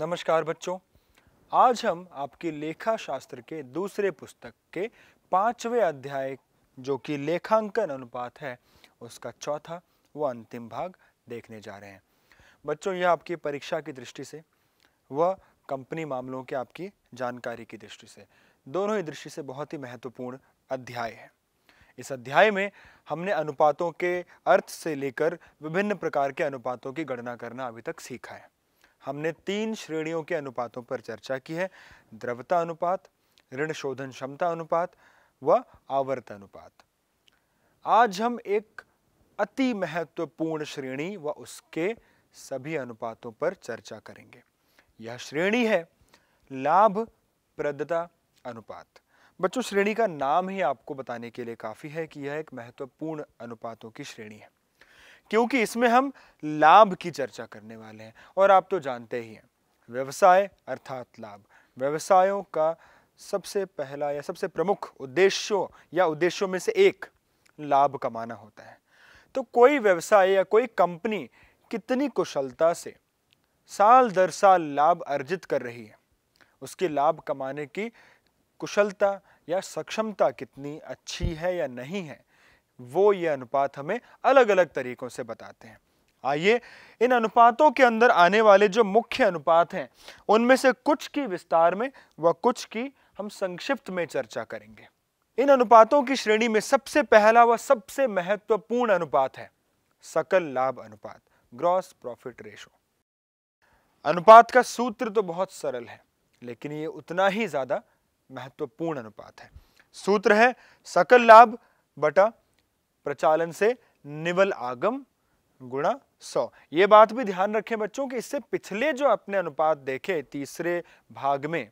नमस्कार बच्चों आज हम आपकी लेखा शास्त्र के दूसरे पुस्तक के पांचवें अध्याय जो कि लेखांकन अनुपात है उसका चौथा व अंतिम भाग देखने जा रहे हैं बच्चों यह आपकी परीक्षा की दृष्टि से व कंपनी मामलों के आपकी जानकारी की दृष्टि से दोनों ही दृष्टि से बहुत ही महत्वपूर्ण अध्याय है इस अध्याय में हमने अनुपातों के अर्थ से लेकर विभिन्न प्रकार के अनुपातों की गणना करना अभी तक सीखा है हमने तीन श्रेणियों के अनुपातों पर चर्चा की है द्रवता अनुपात ऋण शोधन क्षमता अनुपात व आवर्त अनुपात आज हम एक अति महत्वपूर्ण श्रेणी व उसके सभी अनुपातों पर चर्चा करेंगे यह श्रेणी है लाभ प्रदता अनुपात बच्चों श्रेणी का नाम ही आपको बताने के लिए काफ़ी है कि यह एक महत्वपूर्ण अनुपातों की श्रेणी है क्योंकि इसमें हम लाभ की चर्चा करने वाले हैं और आप तो जानते ही हैं व्यवसाय अर्थात लाभ व्यवसायों का सबसे पहला या सबसे प्रमुख उद्देश्यों या उद्देश्यों में से एक लाभ कमाना होता है तो कोई व्यवसाय या कोई कंपनी कितनी कुशलता से साल दर साल लाभ अर्जित कर रही है उसके लाभ कमाने की कुशलता या सक्षमता कितनी अच्छी है या नहीं है वो ये अनुपात हमें अलग अलग तरीकों से बताते हैं आइए इन अनुपातों के अंदर आने वाले जो मुख्य अनुपात हैं उनमें से कुछ की विस्तार में व कुछ की हम संक्षिप्त में चर्चा करेंगे इन अनुपातों की श्रेणी में सबसे पहला व सबसे महत्वपूर्ण अनुपात है सकल लाभ अनुपात ग्रॉस प्रॉफिट रेशो अनुपात का सूत्र तो बहुत सरल है लेकिन ये उतना ही ज्यादा महत्वपूर्ण अनुपात है सूत्र है सकल लाभ बटा प्रचालन से निवल आगम गुणा सौ ये बात भी ध्यान रखें बच्चों कि इससे पिछले जो अपने अनुपात देखे तीसरे भाग में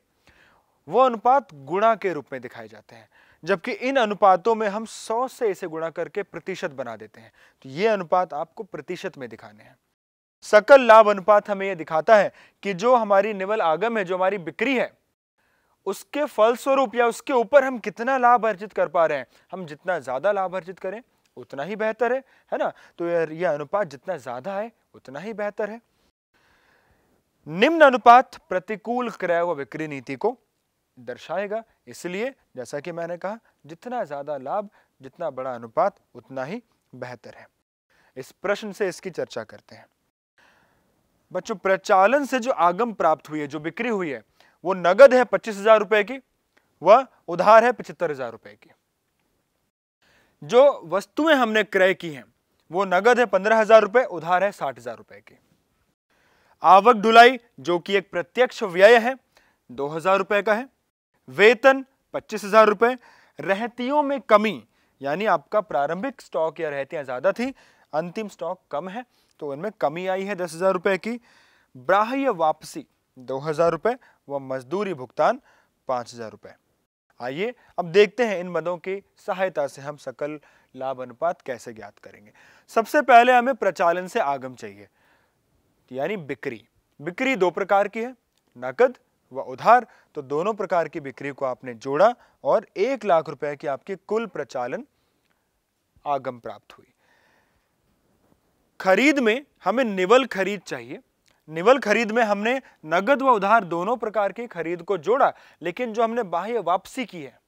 वो अनुपात गुणा के रूप में दिखाए जाते हैं जबकि इन अनुपातों में हम सौ से इसे गुणा करके प्रतिशत बना देते हैं तो ये अनुपात आपको प्रतिशत में दिखाने हैं सकल लाभ अनुपात हमें यह दिखाता है कि जो हमारी निवल आगम है जो हमारी बिक्री है उसके फलस्वरूप या उसके ऊपर हम कितना लाभ अर्जित कर पा रहे हैं हम जितना ज्यादा लाभ अर्जित करें उतना ही बेहतर है है ना तो यह अनुपात जितना ज़्यादा है उतना ही बेहतर है निम्न अनुपात प्रतिकूल क्रय व विक्री नीति को दर्शाएगा इसलिए जैसा कि मैंने कहा जितना ज़्यादा लाभ जितना बड़ा अनुपात उतना ही बेहतर है इस प्रश्न से इसकी चर्चा करते हैं बच्चों प्रचालन से जो आगम प्राप्त हुई है जो बिक्री हुई है वो नगद है पच्चीस हजार रुपए की वह उधार है पचहत्तर हजार रुपए की जो वस्तुएं हमने क्रय की हैं वो नगद है पंद्रह हजार रुपए उधार है साठ हजार रुपए की आवक ढुलाई जो कि एक प्रत्यक्ष व्यय है दो हजार रुपए का है वेतन पच्चीस हजार रुपए रहतियों में कमी यानी आपका प्रारंभिक स्टॉक या रहतियां ज़्यादा थी अंतिम स्टॉक कम है तो उनमें कमी आई है दस हज़ार रुपए की ब्राह्य वापसी दो हज़ार रुपए व मजदूरी भुगतान पांच हज़ार रुपए आइए अब देखते हैं इन मदों की सहायता से हम सकल लाभ अनुपात कैसे ज्ञात करेंगे सबसे पहले हमें प्रचालन से आगम चाहिए यानी बिक्री बिक्री दो प्रकार की है नकद व उधार तो दोनों प्रकार की बिक्री को आपने जोड़ा और एक लाख रुपए की आपकी कुल प्रचालन आगम प्राप्त हुई खरीद में हमें निवल खरीद चाहिए निवल खरीद में हमने नगद व उधार दोनों प्रकार की खरीद को जोड़ा लेकिन जो हमने बाह्य वापसी की है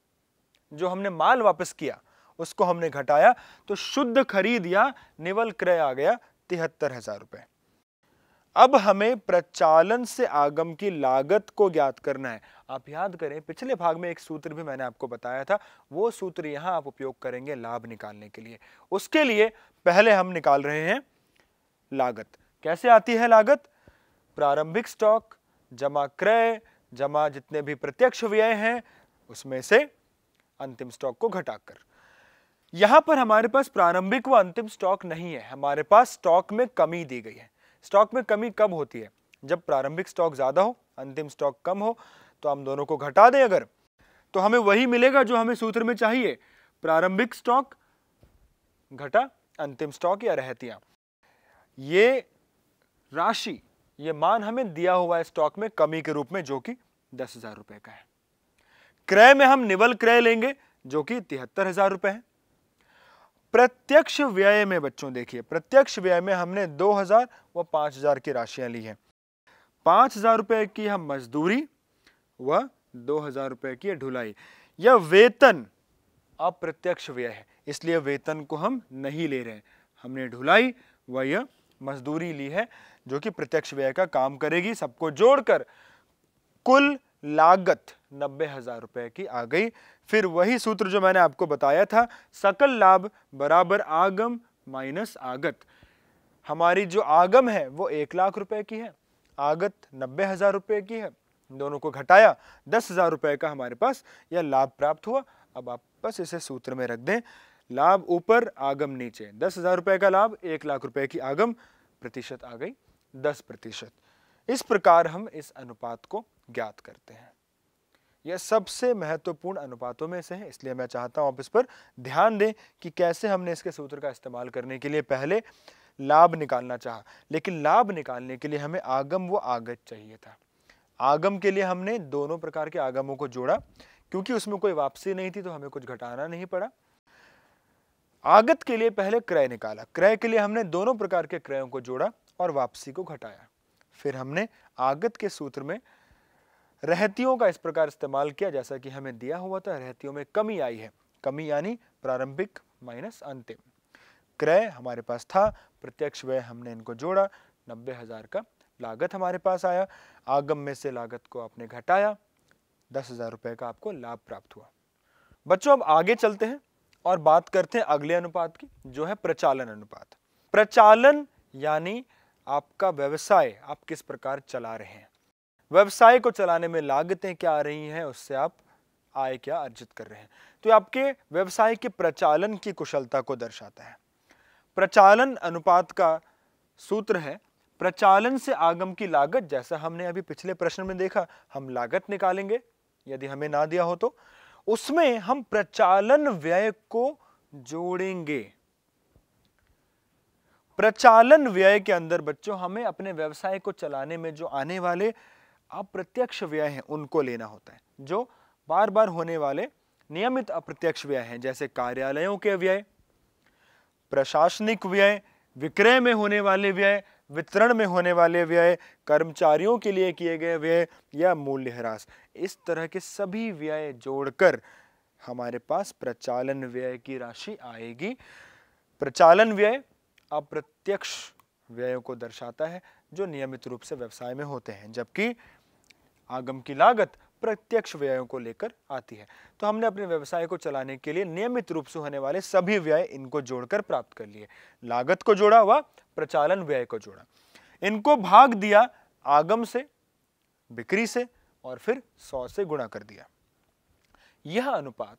जो हमने माल वापस किया उसको हमने घटाया तो शुद्ध खरीद या निवल क्रय आ गया तिहत्तर हजार रुपए अब हमें प्रचालन से आगम की लागत को ज्ञात करना है आप याद करें पिछले भाग में एक सूत्र भी मैंने आपको बताया था वो सूत्र यहां आप उपयोग करेंगे लाभ निकालने के लिए उसके लिए पहले हम निकाल रहे हैं लागत कैसे आती है लागत प्रारंभिक स्टॉक जमा क्रय जमा जितने भी प्रत्यक्ष व्यय हैं उसमें से अंतिम स्टॉक को घटाकर यहां पर हमारे पास प्रारंभिक व अंतिम स्टॉक नहीं है हमारे पास स्टॉक में कमी दी गई है स्टॉक में कमी कब होती है जब प्रारंभिक स्टॉक ज्यादा हो अंतिम स्टॉक कम हो तो हम दोनों को घटा दें अगर तो हमें वही मिलेगा जो हमें सूत्र में चाहिए प्रारंभिक स्टॉक घटा अंतिम स्टॉक या रहतिया ये राशि ये मान हमें दिया हुआ है स्टॉक में कमी के रूप में जो कि दस हजार रुपए का है क्रय में हम निवल क्रय लेंगे जो कि तिहत्तर हजार रुपए है प्रत्यक्ष व्यय में बच्चों देखिए प्रत्यक्ष व्यय में हमने दो हजार व पांच हजार की राशियां ली हैं पांच हजार रुपये की हम मजदूरी व दो हजार रुपये की ढुलाई यह वेतन अप्रत्यक्ष व्यय है इसलिए वेतन को हम नहीं ले रहे हमने ढुलाई व यह मजदूरी ली है जो कि प्रत्यक्ष व्यय का काम करेगी सबको जोड़कर कुल लागत नब्बे हजार रुपए की आ गई फिर वही सूत्र जो मैंने आपको बताया था सकल लाभ बराबर आगम माइनस आगत हमारी जो आगम है वो एक लाख रुपए की है आगत नब्बे हजार रुपये की है दोनों को घटाया दस हजार रुपये का हमारे पास यह लाभ प्राप्त हुआ अब आप बस इसे सूत्र में रख दें लाभ ऊपर आगम नीचे दस हजार रुपए का लाभ एक लाख रुपए की आगम प्रतिशत आ गई दस प्रतिशत इस प्रकार हम इस अनुपात को ज्ञात करते हैं यह सबसे महत्वपूर्ण अनुपातों में से है इसलिए मैं चाहता हूं आप इस पर ध्यान दें कि कैसे हमने इसके सूत्र का इस्तेमाल करने के लिए पहले लाभ निकालना चाहा लेकिन लाभ निकालने के लिए हमें आगम व आगत चाहिए था आगम के लिए हमने दोनों प्रकार के आगमों को जोड़ा क्योंकि उसमें कोई वापसी नहीं थी तो हमें कुछ घटाना नहीं पड़ा आगत के लिए पहले क्रय निकाला क्रय के लिए हमने दोनों प्रकार के क्रयों को जोड़ा और वापसी को घटाया फिर हमने आगत के सूत्र में रहतियों का इस प्रकार इस्तेमाल किया जैसा कि हमें दिया हुआ था रहतियों में कमी आई है कमी यानी प्रारंभिक माइनस अंतिम क्रय हमारे पास था प्रत्यक्ष व्यय हमने इनको जोड़ा नब्बे हजार का लागत हमारे पास आया आगम में से लागत को आपने घटाया दस हजार रुपए का आपको लाभ प्राप्त हुआ बच्चों अब आगे चलते हैं और बात करते हैं अगले अनुपात की जो है प्रचालन अनुपात प्रचालन यानी आपका व्यवसाय आप किस प्रकार चला रहे हैं व्यवसाय को चलाने में लागतें क्या आ रही हैं उससे आप आय क्या अर्जित कर रहे हैं तो आपके व्यवसाय के प्रचालन की कुशलता को दर्शाता है प्रचालन अनुपात का सूत्र है प्रचालन से आगम की लागत जैसा हमने अभी पिछले प्रश्न में देखा हम लागत निकालेंगे यदि हमें ना दिया हो तो उसमें हम प्रचालन व्यय को जोड़ेंगे प्रचालन व्यय के अंदर बच्चों हमें अपने व्यवसाय को चलाने में जो आने वाले अप्रत्यक्ष व्यय हैं उनको लेना होता है जो बार बार होने वाले नियमित अप्रत्यक्ष व्यय हैं जैसे कार्यालयों के व्यय प्रशासनिक व्यय विक्रय में होने वाले व्यय वितरण में होने वाले व्यय कर्मचारियों के लिए किए गए व्यय या मूल्य ह्रास इस तरह के सभी व्यय जोड़कर हमारे पास प्रचालन व्यय की राशि आएगी प्रचालन व्यय अप्रत्यक्ष व्ययों को दर्शाता है जो नियमित रूप से व्यवसाय में होते हैं जबकि आगम की लागत अप्रत्यक्ष व्ययों को लेकर आती है तो हमने अपने व्यवसाय को चलाने के लिए नियमित रूप से होने वाले सभी व्यय इनको जोड़कर प्राप्त कर लिए लागत को जोड़ा हुआ प्रचालन व्यय को जोड़ा इनको भाग दिया आगम से बिक्री से और फिर सौ से गुणा कर दिया यह अनुपात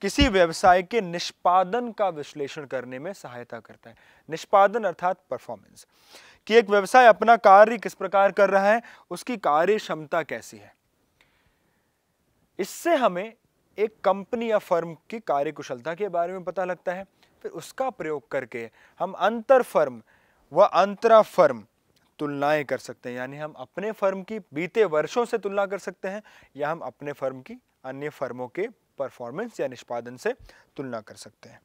किसी व्यवसाय के निष्पादन का विश्लेषण करने में सहायता करता है निष्पादन अर्थात परफॉर्मेंस कि एक व्यवसाय अपना कार्य किस प्रकार कर रहा है उसकी कार्य क्षमता कैसी है इससे हमें एक कंपनी या फर्म की कार्यकुशलता के बारे में पता लगता है फिर उसका प्रयोग करके हम अंतर फर्म व अंतरा फर्म तुलनाएं कर सकते हैं यानी हम अपने फर्म की बीते वर्षों से तुलना कर सकते हैं या हम अपने फर्म की अन्य फर्मों के परफॉर्मेंस या निष्पादन से तुलना कर सकते हैं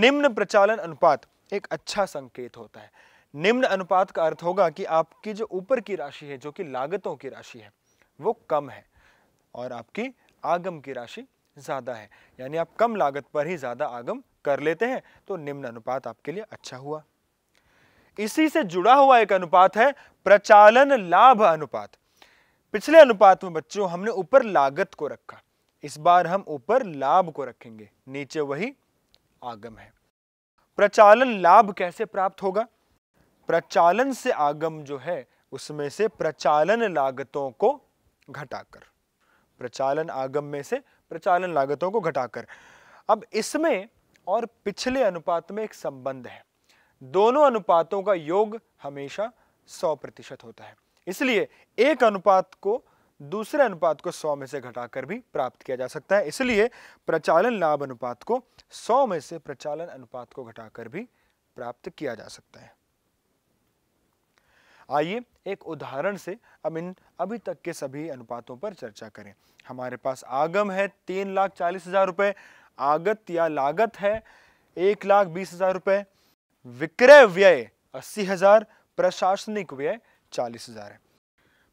निम्न प्रचालन अनुपात एक अच्छा संकेत होता है निम्न अनुपात का अर्थ होगा कि आपकी जो ऊपर की राशि है जो कि लागतों की राशि है वो कम है और आपकी आगम की राशि ज़्यादा है यानी आप कम लागत पर ही ज़्यादा आगम कर लेते हैं तो निम्न अनुपात आपके लिए अच्छा हुआ इसी से जुड़ा हुआ एक अनुपात है प्रचालन लाभ अनुपात पिछले अनुपात में बच्चों हमने ऊपर लागत को रखा इस बार हम ऊपर लाभ को रखेंगे नीचे वही आगम है प्रचालन लाभ कैसे प्राप्त होगा प्रचालन से आगम जो है उसमें से प्रचालन लागतों को घटाकर प्रचालन आगम में से प्रचालन लागतों को घटाकर अब इसमें और पिछले अनुपात में एक संबंध है दोनों अनुपातों का योग हमेशा 100 प्रतिशत होता है इसलिए एक अनुपात को दूसरे अनुपात को 100 में से घटाकर भी प्राप्त किया जा सकता है इसलिए प्रचालन लाभ अनुपात को 100 में से प्रचालन अनुपात को घटाकर भी प्राप्त किया जा सकता है आइए एक उदाहरण से अब इन अभी तक के सभी अनुपातों पर चर्चा करें हमारे पास आगम है तीन लाख चालीस हजार रुपये आगत या लागत है एक लाख बीस हजार रुपये विक्रय व्यय अस्सी हजार प्रशासनिक व्यय चालीस हजार है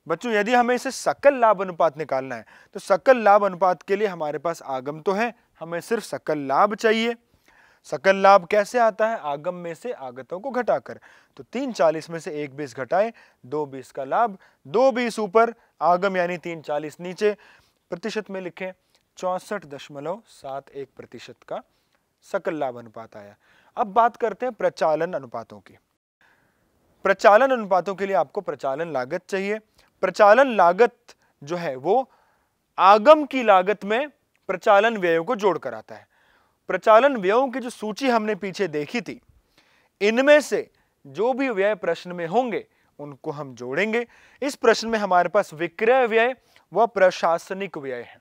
बच्चों यदि हमें इसे सकल लाभ अनुपात निकालना है तो सकल लाभ अनुपात के लिए हमारे पास आगम तो है हमें सिर्फ सकल लाभ चाहिए सकल लाभ कैसे आता है आगम में से आगतों को घटाकर तो तीन चालीस में से एक बीस घटाएं दो बीस का लाभ दो बीस ऊपर आगम यानी तीन चालीस नीचे प्रतिशत में लिखें चौसठ दशमलव सात एक प्रतिशत का सकल लाभ अनुपात आया अब बात करते हैं प्रचालन अनुपातों की प्रचालन अनुपातों के लिए आपको प्रचालन लागत चाहिए प्रचालन लागत जो है वो आगम की लागत में प्रचालन व्ययों को जोड़कर आता है प्रचालन व्ययों की जो सूची हमने पीछे देखी थी इनमें से जो भी व्यय प्रश्न में होंगे उनको हम जोड़ेंगे इस प्रश्न में हमारे पास विक्रय व्यय व प्रशासनिक व्यय है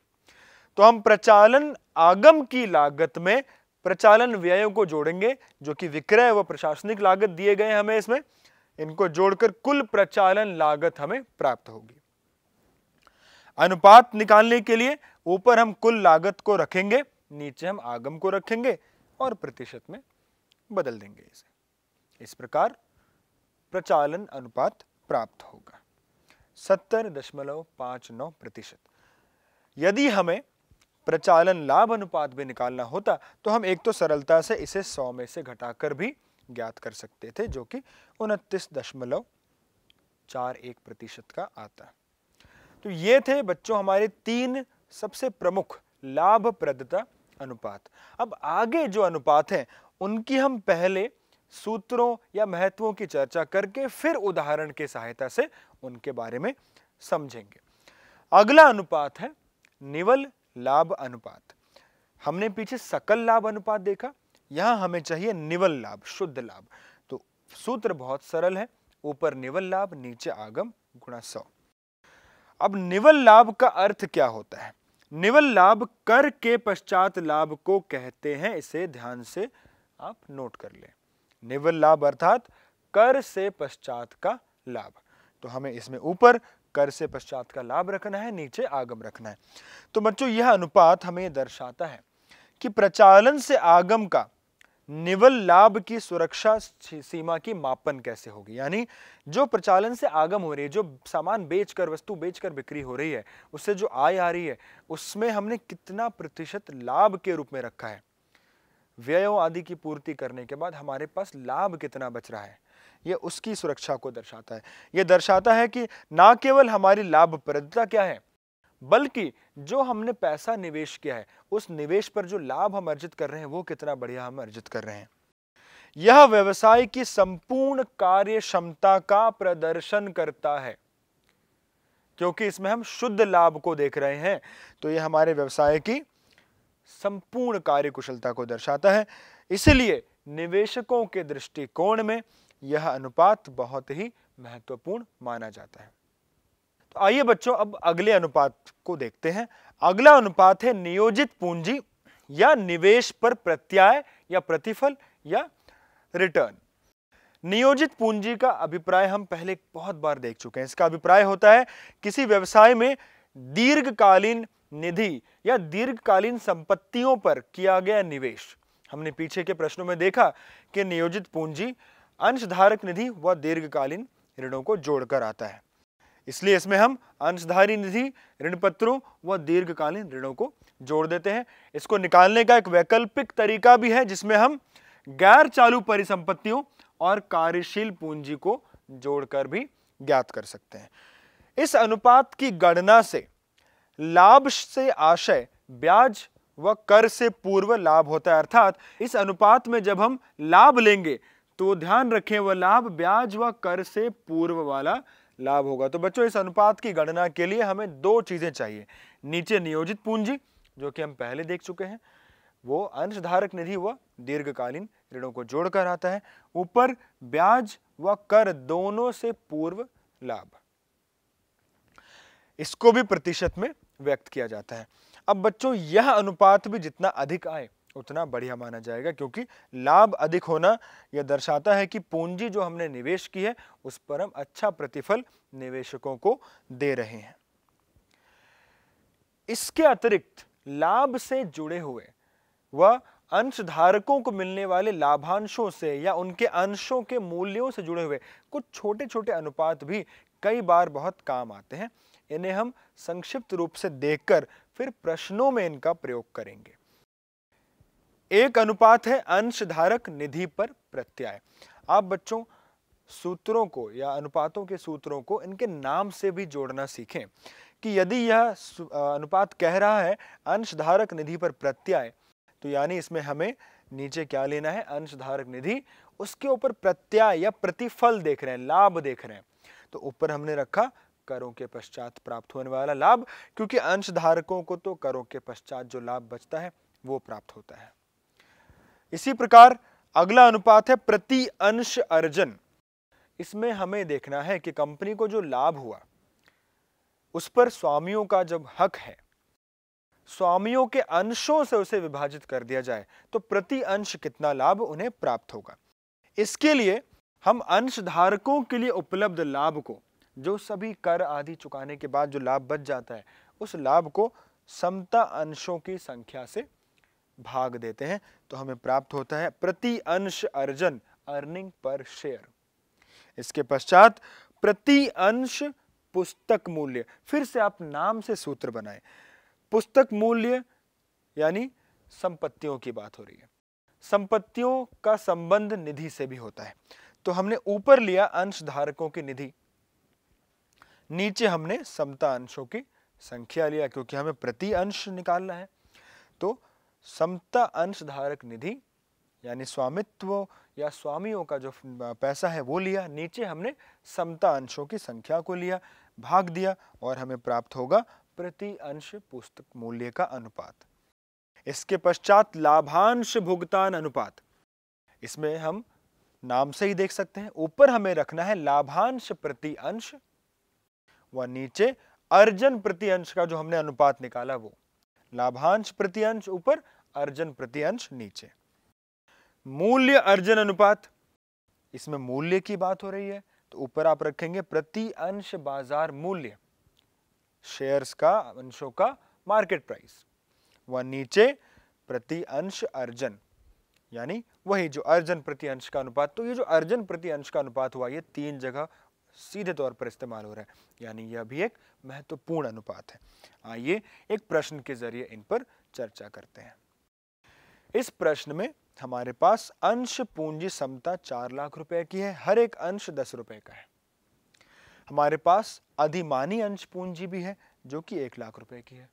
तो हम प्रचालन आगम की लागत में प्रचालन व्ययों को जोड़ेंगे जो कि विक्रय व प्रशासनिक लागत दिए गए हमें इसमें इनको जोड़कर कुल प्रचालन लागत हमें प्राप्त होगी अनुपात निकालने के लिए ऊपर हम कुल लागत को रखेंगे नीचे हम आगम को रखेंगे और प्रतिशत में बदल देंगे इसे इस प्रकार प्रचालन अनुपात प्राप्त होगा सत्तर दशमलव पांच नौ प्रतिशत यदि हमें प्रचालन लाभ अनुपात भी निकालना होता तो हम एक तो सरलता से इसे सौ में से घटाकर भी ज्ञात कर सकते थे जो कि उनतीस दशमलव चार एक प्रतिशत का आता तो ये थे बच्चों हमारे तीन सबसे प्रमुख लाभप्रदता अनुपात अब आगे जो अनुपात हैं उनकी हम पहले सूत्रों या महत्वों की चर्चा करके फिर उदाहरण के सहायता से उनके बारे में समझेंगे अगला अनुपात है निवल लाभ अनुपात हमने पीछे सकल लाभ अनुपात देखा यहां हमें चाहिए निवल लाभ शुद्ध लाभ तो सूत्र बहुत सरल है ऊपर निवल लाभ नीचे आगम गुणा सौ अब निवल लाभ का अर्थ क्या होता है निवल लाभ कर के पश्चात लाभ को कहते हैं इसे ध्यान से आप नोट कर लें निवल लाभ अर्थात कर से पश्चात का लाभ तो हमें इसमें ऊपर कर से पश्चात का लाभ रखना है नीचे आगम रखना है तो बच्चों यह अनुपात हमें दर्शाता है कि प्रचालन से आगम का निवल लाभ की सुरक्षा सीमा की मापन कैसे होगी यानी जो प्रचालन से आगम हो रही है जो सामान बेचकर वस्तु बेचकर बिक्री हो रही है उससे जो आय आ रही है उसमें हमने कितना प्रतिशत लाभ के रूप में रखा है व्ययों आदि की पूर्ति करने के बाद हमारे पास लाभ कितना बच रहा है ये उसकी सुरक्षा को दर्शाता है यह दर्शाता है कि ना केवल हमारी लाभप्रदता क्या है बल्कि जो हमने पैसा निवेश किया है उस निवेश पर जो लाभ हम अर्जित कर रहे हैं वो कितना बढ़िया हम अर्जित कर रहे हैं यह व्यवसाय की संपूर्ण कार्य क्षमता का प्रदर्शन करता है क्योंकि इसमें हम शुद्ध लाभ को देख रहे हैं तो यह हमारे व्यवसाय की संपूर्ण कार्य कुशलता को दर्शाता है इसलिए निवेशकों के दृष्टिकोण में यह अनुपात बहुत ही महत्वपूर्ण माना जाता है आइए बच्चों अब अगले अनुपात को देखते हैं अगला अनुपात है नियोजित पूंजी या निवेश पर प्रत्याय या प्रतिफल या रिटर्न नियोजित पूंजी का अभिप्राय हम पहले बहुत बार देख चुके हैं इसका अभिप्राय होता है किसी व्यवसाय में दीर्घकालीन निधि या दीर्घकालीन संपत्तियों पर किया गया निवेश हमने पीछे के प्रश्नों में देखा कि नियोजित पूंजी अंशधारक निधि व दीर्घकालीन ऋणों को जोड़कर आता है इसलिए इसमें हम अंशधारी निधि ऋण पत्रों व दीर्घकालीन ऋणों को जोड़ देते हैं इसको निकालने का एक वैकल्पिक तरीका भी है जिसमें हम गैर चालू परिसंपत्तियों और कार्यशील पूंजी को जोड़कर भी ज्ञात कर सकते हैं इस अनुपात की गणना से लाभ से आशय ब्याज व कर से पूर्व लाभ होता है अर्थात इस अनुपात में जब हम लाभ लेंगे तो ध्यान रखें वह लाभ ब्याज व कर से पूर्व वाला लाभ होगा तो बच्चों इस अनुपात की गणना के लिए हमें दो चीज़ें चाहिए नीचे नियोजित पूंजी जो कि हम पहले देख चुके हैं वो अंशधारक निधि व दीर्घकालीन ऋणों को जोड़कर आता है ऊपर ब्याज व कर दोनों से पूर्व लाभ इसको भी प्रतिशत में व्यक्त किया जाता है अब बच्चों यह अनुपात भी जितना अधिक आए उतना बढ़िया माना जाएगा क्योंकि लाभ अधिक होना यह दर्शाता है कि पूंजी जो हमने निवेश की है उस पर हम अच्छा प्रतिफल निवेशकों को दे रहे हैं इसके अतिरिक्त लाभ से जुड़े हुए व अंशधारकों को मिलने वाले लाभांशों से या उनके अंशों के मूल्यों से जुड़े हुए कुछ छोटे छोटे अनुपात भी कई बार बहुत काम आते हैं इन्हें हम संक्षिप्त रूप से देखकर फिर प्रश्नों में इनका प्रयोग करेंगे एक अनुपात है अंशधारक निधि पर प्रत्यय आप बच्चों सूत्रों को या अनुपातों के सूत्रों को इनके नाम से भी जोड़ना सीखें कि यदि यह अनुपात कह रहा है अंशधारक निधि पर प्रत्यय तो यानी इसमें हमें नीचे क्या लेना है अंशधारक निधि उसके ऊपर प्रत्यय या प्रतिफल देख रहे हैं लाभ देख रहे हैं तो ऊपर हमने रखा करों के पश्चात प्राप्त होने वाला लाभ क्योंकि अंशधारकों को तो करों के पश्चात जो लाभ बचता है वो प्राप्त होता है इसी प्रकार अगला अनुपात है प्रति अंश अर्जन इसमें हमें देखना है कि कंपनी को जो लाभ हुआ उस पर स्वामियों का जब हक है स्वामियों के अंशों से उसे विभाजित कर दिया जाए तो प्रति अंश कितना लाभ उन्हें प्राप्त होगा इसके लिए हम अंशधारकों के लिए उपलब्ध लाभ को जो सभी कर आदि चुकाने के बाद जो लाभ बच जाता है उस लाभ को समता अंशों की संख्या से भाग देते हैं तो हमें प्राप्त होता है प्रति अंश अर्जन अर्निंग पर शेयर इसके पश्चात प्रति अंश पुस्तक मूल्य फिर से आप नाम से सूत्र बनाए पुस्तक मूल्य यानी संपत्तियों की बात हो रही है संपत्तियों का संबंध निधि से भी होता है तो हमने ऊपर लिया अंश धारकों की निधि नीचे हमने समता अंशों की संख्या लिया क्योंकि हमें प्रति अंश निकालना है तो समता अंशधारक निधि यानी स्वामित्व या स्वामियों का जो पैसा है वो लिया नीचे हमने समता अंशों की संख्या को लिया भाग दिया और हमें प्राप्त होगा प्रति अंश पुस्तक मूल्य का अनुपात इसके पश्चात लाभांश भुगतान अनुपात इसमें हम नाम से ही देख सकते हैं ऊपर हमें रखना है लाभांश प्रति अंश व नीचे अर्जन प्रति अंश का जो हमने अनुपात निकाला वो लाभांश प्रति अंश ऊपर अर्जन प्रति अंश नीचे मूल्य अर्जन अनुपात इसमें मूल्य की बात हो रही है तो ऊपर आप रखेंगे प्रति अंश बाजार मूल्य शेयर्स का अंशों का मार्केट प्राइस व नीचे प्रति अंश अर्जन यानी वही जो अर्जन प्रति अंश का अनुपात तो ये जो अर्जन प्रति अंश का अनुपात हुआ ये तीन जगह सीधे तौर पर इस्तेमाल हो रहा है यानी यह भी एक महत्वपूर्ण अनुपात है आइए एक प्रश्न के जरिए इन पर चर्चा करते हैं इस प्रश्न में हमारे पास अंश पूंजी समता चार लाख रुपए की है हर एक अंश दस रुपए का है हमारे पास अधिमानी अंश पूंजी भी है जो कि एक लाख रुपए की है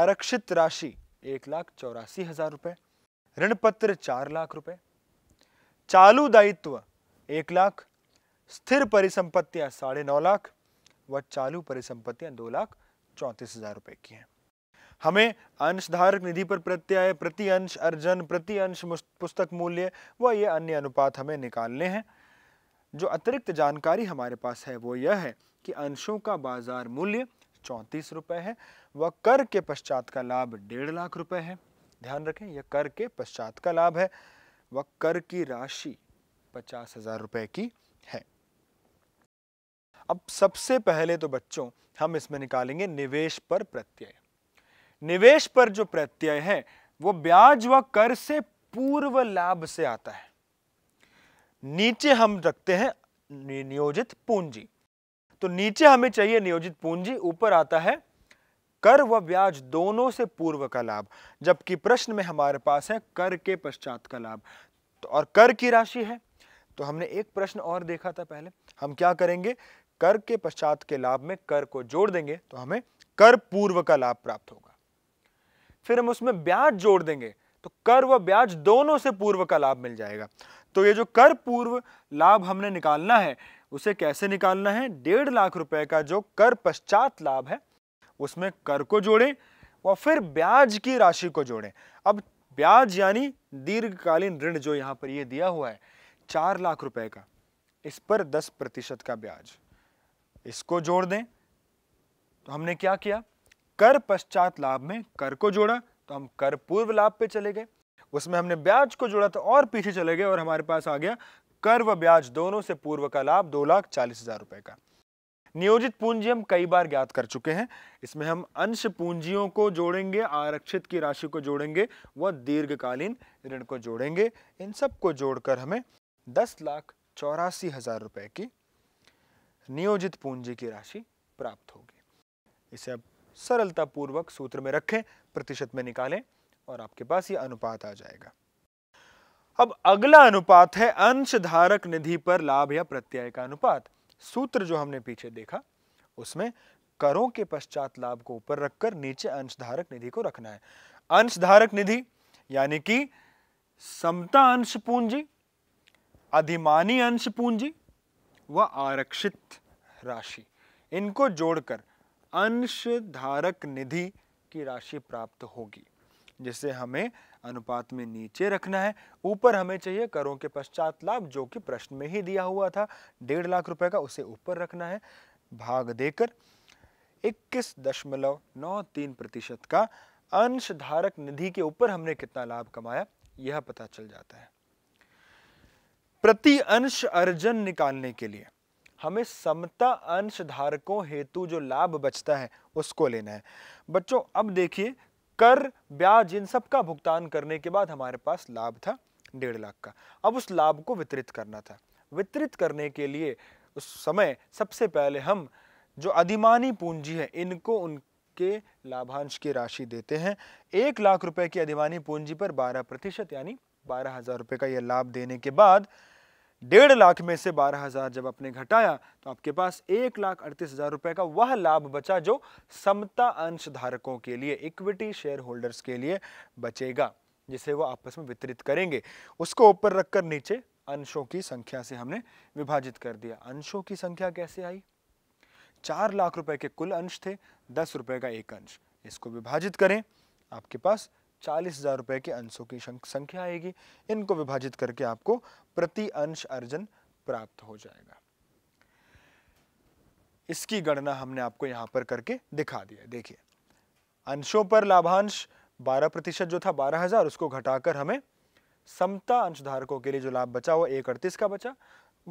आरक्षित राशि एक लाख चौरासी हजार रुपए ऋण पत्र चार लाख रुपए चालू दायित्व एक लाख स्थिर परिसंपत्तियां साढ़े नौ लाख व चालू परिसंपत्तियां दो लाख चौंतीस हजार रुपए की हैं हमें अंशधारक निधि पर प्रत्यय प्रति अंश अर्जन प्रति अंश पुस्तक मूल्य व ये अन्य अनुपात हमें निकालने हैं जो अतिरिक्त जानकारी हमारे पास है वो यह है कि अंशों का बाजार मूल्य चौंतीस रुपये है व कर के पश्चात का लाभ डेढ़ लाख रुपए है ध्यान रखें यह कर के पश्चात का लाभ है व कर की राशि पचास हजार रुपये की है अब सबसे पहले तो बच्चों हम इसमें निकालेंगे निवेश पर प्रत्यय निवेश पर जो प्रत्यय है वो ब्याज व कर से पूर्व लाभ से आता है नीचे हम रखते हैं नियोजित पूंजी तो नीचे हमें चाहिए नियोजित पूंजी ऊपर आता है कर व ब्याज दोनों से पूर्व का लाभ जबकि प्रश्न में हमारे पास है कर के पश्चात का लाभ तो और कर की राशि है तो हमने एक प्रश्न और देखा था पहले हम क्या करेंगे कर के पश्चात के लाभ में कर को जोड़ देंगे तो हमें कर पूर्व का लाभ प्राप्त होगा फिर हम उसमें ब्याज जोड़ देंगे तो कर व ब्याज दोनों से पूर्व का लाभ मिल जाएगा तो ये जो कर पूर्व लाभ हमने निकालना है उसे कैसे निकालना है डेढ़ लाख रुपए का जो कर पश्चात लाभ है उसमें कर को जोड़ें और फिर ब्याज की राशि को जोड़ें अब ब्याज यानी दीर्घकालीन ऋण जो यहाँ पर ये दिया हुआ है चार लाख रुपए का इस पर दस प्रतिशत का ब्याज इसको जोड़ दें तो हमने क्या किया कर पश्चात लाभ में कर को जोड़ा तो हम कर पूर्व लाभ पे चले गए उसमें हमने ब्याज को जोड़ा तो और पीछे चले गए और हमारे पास आ गया कर व ब्याज दोनों से पूर्व का लाभ दो लाख चालीस हजार रुपए का नियोजित पूंजी हम कई बार ज्ञात कर चुके हैं इसमें हम अंश पूंजियों को जोड़ेंगे आरक्षित की राशि को जोड़ेंगे व दीर्घकालीन ऋण को जोड़ेंगे इन सब को जोड़कर हमें दस लाख चौरासी हजार रुपए की नियोजित पूंजी की राशि प्राप्त होगी इसे अब सरलता पूर्वक सूत्र में रखें प्रतिशत में निकालें और आपके पास ये अनुपात आ जाएगा अब अगला अनुपात है अंशधारक निधि पर लाभ या प्रत्यय का अनुपात सूत्र जो हमने पीछे देखा उसमें करों के पश्चात लाभ को ऊपर रखकर नीचे अंशधारक निधि को रखना है अंशधारक निधि यानी कि समता अंश पूंजी अधिमानी अंश पूंजी व आरक्षित राशि इनको जोड़कर अंशधारक निधि की राशि प्राप्त होगी जिसे हमें अनुपात में नीचे रखना है ऊपर हमें चाहिए करों के पश्चात लाभ जो कि प्रश्न में ही दिया हुआ था डेढ़ लाख रुपए का उसे ऊपर रखना है भाग देकर इक्कीस दशमलव नौ तीन प्रतिशत का अंशधारक निधि के ऊपर हमने कितना लाभ कमाया यह पता चल जाता है प्रति अंश अर्जन निकालने के लिए हमें समता अंश धारकों हेतु जो लाभ बचता है उसको लेना है बच्चों अब देखिए कर ब्याज इन सब का भुगतान करने के बाद हमारे पास लाभ था डेढ़ लाख का अब उस लाभ को वितरित करना था वितरित करने के लिए उस समय सबसे पहले हम जो अधिमानी पूंजी है इनको उनके लाभांश की राशि देते हैं एक लाख रुपए की अधिमानी पूंजी पर बारह प्रतिशत यानी बारह हजार रुपये का यह लाभ देने के बाद डेढ़ लाख में से बारह हज़ार जब आपने घटाया तो आपके पास एक लाख अड़तीस हज़ार रुपए का वह लाभ बचा जो समता अंश धारकों के लिए इक्विटी शेयर होल्डर्स के लिए बचेगा जिसे वो आपस में वितरित करेंगे उसको ऊपर रखकर नीचे अंशों की संख्या से हमने विभाजित कर दिया अंशों की संख्या कैसे आई चार लाख रुपए के कुल अंश थे दस रुपए का एक अंश इसको विभाजित करें आपके पास चालीस हज़ार रुपए के अंशों की संख्या आएगी इनको विभाजित करके आपको प्रति अंश अर्जन प्राप्त हो जाएगा इसकी गणना हमने आपको यहां पर करके दिखा दिया देखिए अंशों पर लाभांश 12 प्रतिशत जो था 12,000 उसको घटाकर हमें समता अंशधारकों के लिए जो लाभ बचा वो एक अड़तीस का बचा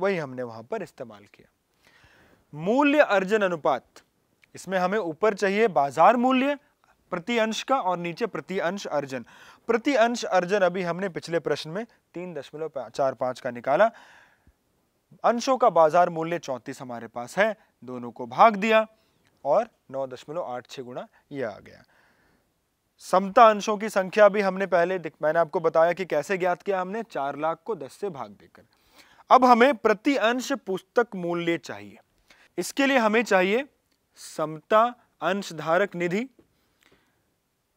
वही हमने वहां पर इस्तेमाल किया मूल्य अर्जन अनुपात इसमें हमें ऊपर चाहिए बाजार मूल्य प्रति अंश का और नीचे प्रति अंश अर्जन प्रति अंश अर्जन अभी हमने पिछले प्रश्न में तीन दशमलव चार पांच का निकाला अंशों का बाजार मूल्य चौंतीस हमारे पास है दोनों को भाग दिया और नौ दशमलव आठ छह गुणा यह आ गया समता अंशों की संख्या भी हमने पहले मैंने आपको बताया कि कैसे ज्ञात किया हमने चार लाख को दस से भाग देकर अब हमें प्रति अंश पुस्तक मूल्य चाहिए इसके लिए हमें चाहिए समता अंशधारक निधि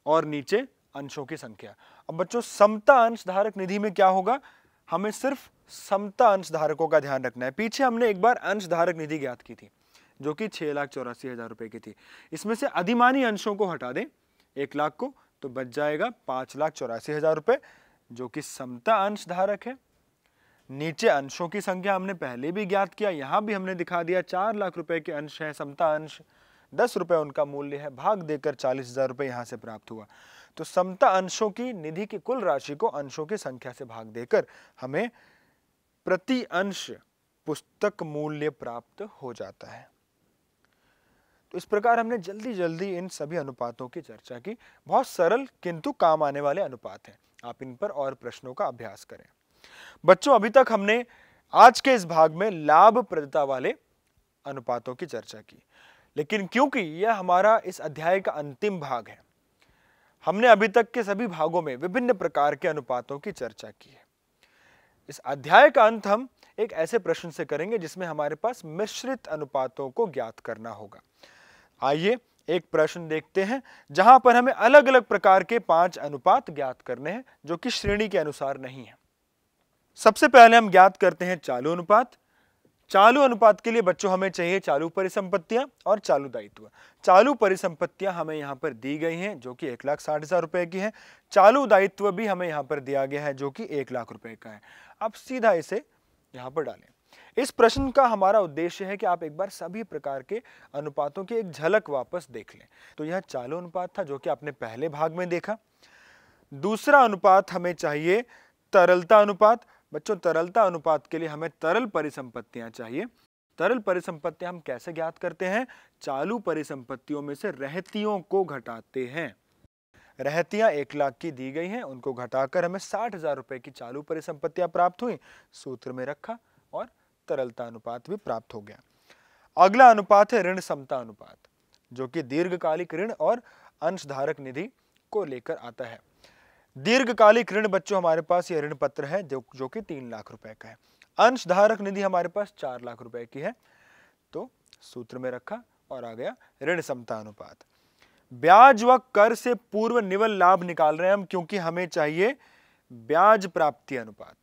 और नीचे अंशों की संख्या अब बच्चों समता अंश धारक निधि में क्या होगा हमें सिर्फ समता अंश धारकों का ध्यान रखना है पीछे हमने एक बार अंश धारक निधि ज्ञात की थी जो कि छह लाख चौरासी हज़ार रुपए की थी इसमें से अधिमानी अंशों को हटा दें एक लाख को तो बच जाएगा पांच लाख चौरासी हज़ार रुपये जो कि समता अंश धारक है नीचे अंशों की संख्या हमने पहले भी ज्ञात किया यहां भी हमने दिखा दिया चार लाख रुपए के अंश है समता अंश दस रुपये उनका मूल्य है भाग देकर चालीस हज़ार रुपये यहाँ से प्राप्त हुआ तो समता अंशों की निधि की कुल राशि को अंशों की संख्या से भाग देकर हमें प्रति अंश पुस्तक मूल्य प्राप्त हो जाता है तो इस प्रकार हमने जल्दी जल्दी इन सभी अनुपातों की चर्चा की बहुत सरल किंतु काम आने वाले अनुपात हैं आप इन पर और प्रश्नों का अभ्यास करें बच्चों अभी तक हमने आज के इस भाग में लाभप्रदता वाले अनुपातों की चर्चा की लेकिन क्योंकि यह हमारा इस अध्याय का अंतिम भाग है हमने अभी तक के सभी भागों में विभिन्न प्रकार के अनुपातों की चर्चा की है इस अध्याय का अंत हम एक ऐसे प्रश्न से करेंगे जिसमें हमारे पास मिश्रित अनुपातों को ज्ञात करना होगा आइए एक प्रश्न देखते हैं जहां पर हमें अलग अलग प्रकार के पांच अनुपात ज्ञात करने हैं जो कि श्रेणी के अनुसार नहीं है सबसे पहले हम ज्ञात करते हैं चालू अनुपात चालू अनुपात के लिए बच्चों हमें चाहिए चालू परिसंपत्तियां और चालू दायित्व चालू परिसंपत्तियां हमें यहां पर दी गई हैं जो कि एक लाख साठ हज़ार रुपए की है चालू दायित्व भी हमें यहां पर दिया गया है जो कि एक लाख रुपए का है अब सीधा इसे यहाँ पर डालें इस प्रश्न का हमारा उद्देश्य है कि आप एक बार सभी प्रकार के अनुपातों की एक झलक वापस देख लें तो यह चालू अनुपात था जो कि आपने पहले भाग में देखा दूसरा अनुपात हमें चाहिए तरलता अनुपात बच्चों तरलता अनुपात के लिए हमें तरल परिसंपत्तियां चाहिए तरल परिसंपत्तियां हम कैसे ज्ञात करते हैं चालू परिसंपत्तियों में से रहतियों को घटाते हैं रहतियां एक लाख की दी गई हैं उनको घटाकर हमें साठ हजार रुपए की चालू परिसंपत्तियां प्राप्त हुई सूत्र में रखा और तरलता अनुपात भी प्राप्त हो गया अगला अनुपात है ऋण समता अनुपात जो कि दीर्घकालिक ऋण और अंशधारक निधि को लेकर आता है दीर्घकालिक ऋण बच्चों हमारे पास ये ऋण पत्र है जो जो कि तीन लाख रुपए का है अंशधारक निधि हमारे पास चार लाख रुपए की है तो सूत्र में रखा और आ गया ऋण समता अनुपात ब्याज व कर से पूर्व निवल लाभ निकाल रहे हैं हम क्योंकि हमें चाहिए ब्याज प्राप्ति अनुपात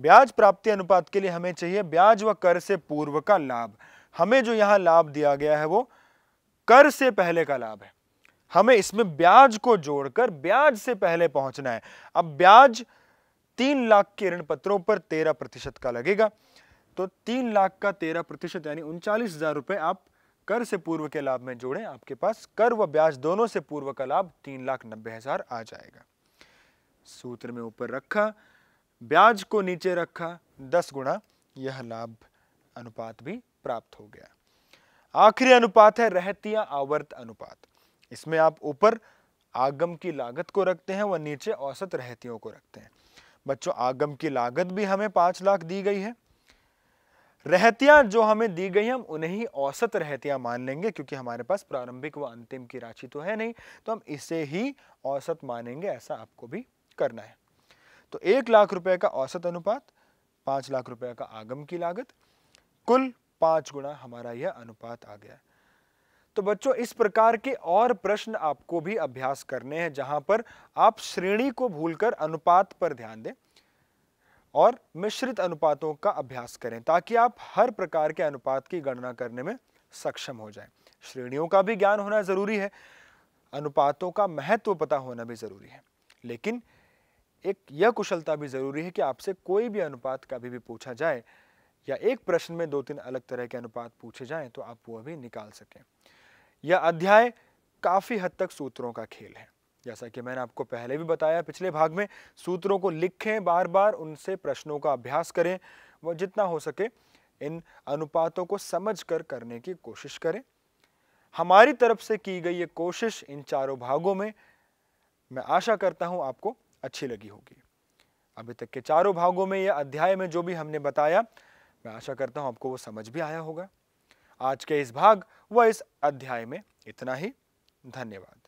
ब्याज प्राप्ति अनुपात के लिए हमें चाहिए ब्याज व कर से पूर्व का लाभ हमें जो यहाँ लाभ दिया गया है वो कर से पहले का लाभ है हमें इसमें ब्याज को जोड़कर ब्याज से पहले पहुंचना है अब ब्याज तीन लाख के ऋण पत्रों पर तेरह प्रतिशत का लगेगा तो तीन लाख का तेरह प्रतिशत यानी उनचालीस हजार रुपए आप कर से पूर्व के लाभ में जोड़ें आपके पास कर व ब्याज दोनों से पूर्व का लाभ तीन लाख नब्बे हजार आ जाएगा सूत्र में ऊपर रखा ब्याज को नीचे रखा दस गुणा यह लाभ अनुपात भी प्राप्त हो गया आखिरी अनुपात है रहतिया आवर्त अनुपात इसमें आप ऊपर आगम की लागत को रखते हैं व नीचे औसत रहतियों को रखते हैं बच्चों आगम की लागत भी हमें पांच लाख दी गई है रहतियां जो हमें दी गई हम उन्हें ही औसत रहतियां मान लेंगे क्योंकि हमारे पास प्रारंभिक व अंतिम की राशि तो है नहीं तो हम इसे ही औसत मानेंगे ऐसा आपको भी करना है तो एक लाख रुपए का औसत अनुपात पांच लाख रुपए का आगम की लागत कुल पांच गुना हमारा यह अनुपात आ गया है तो बच्चों इस प्रकार के और प्रश्न आपको भी अभ्यास करने हैं जहां पर आप श्रेणी को भूलकर अनुपात पर ध्यान दें और मिश्रित अनुपातों का अभ्यास करें ताकि आप हर प्रकार के अनुपात की गणना करने में सक्षम हो जाएं। श्रेणियों का भी ज्ञान होना ज़रूरी है अनुपातों का महत्व पता होना भी ज़रूरी है लेकिन एक यह कुशलता भी ज़रूरी है कि आपसे कोई भी अनुपात कभी भी पूछा जाए या एक प्रश्न में दो तीन अलग तरह के अनुपात पूछे जाएं तो आप वह भी निकाल सकें यह अध्याय काफ़ी हद तक सूत्रों का खेल है जैसा कि मैंने आपको पहले भी बताया पिछले भाग में सूत्रों को लिखें बार बार उनसे प्रश्नों का अभ्यास करें व जितना हो सके इन अनुपातों को समझकर करने की कोशिश करें हमारी तरफ से की गई ये कोशिश इन चारों भागों में मैं आशा करता हूँ आपको अच्छी लगी होगी अभी तक के चारों भागों में या अध्याय में जो भी हमने बताया मैं आशा करता हूँ आपको वो समझ भी आया होगा आज के इस भाग व इस अध्याय में इतना ही धन्यवाद